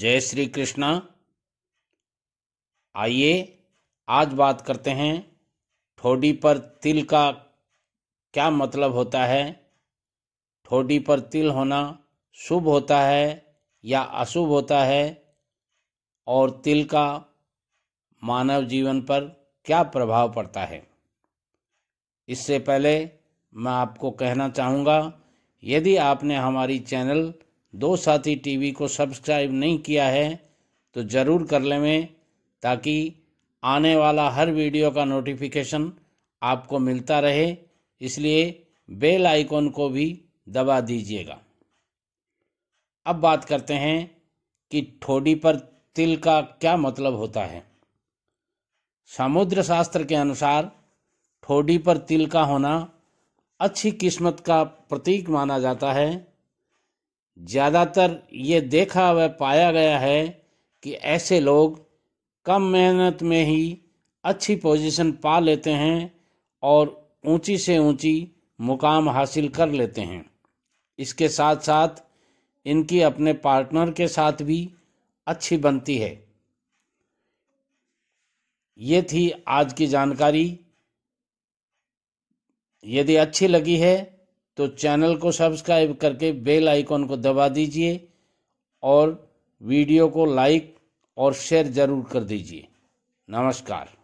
जय श्री कृष्णा आइए आज बात करते हैं ठोडी पर तिल का क्या मतलब होता है ठोडी पर तिल होना शुभ होता है या अशुभ होता है और तिल का मानव जीवन पर क्या प्रभाव पड़ता है इससे पहले मैं आपको कहना चाहूँगा यदि आपने हमारी चैनल दो साथी टीवी को सब्सक्राइब नहीं किया है तो ज़रूर कर लें ताकि आने वाला हर वीडियो का नोटिफिकेशन आपको मिलता रहे इसलिए बेल आइकॉन को भी दबा दीजिएगा अब बात करते हैं कि ठोडी पर तिल का क्या मतलब होता है समुद्र शास्त्र के अनुसार ठोडी पर तिल का होना अच्छी किस्मत का प्रतीक माना जाता है ज़्यादातर ये देखा व पाया गया है कि ऐसे लोग कम मेहनत में ही अच्छी पोजीशन पा लेते हैं और ऊंची से ऊंची मुकाम हासिल कर लेते हैं इसके साथ साथ इनकी अपने पार्टनर के साथ भी अच्छी बनती है ये थी आज की जानकारी यदि अच्छी लगी है तो चैनल को सब्सक्राइब करके बेल आइकॉन को दबा दीजिए और वीडियो को लाइक और शेयर ज़रूर कर दीजिए नमस्कार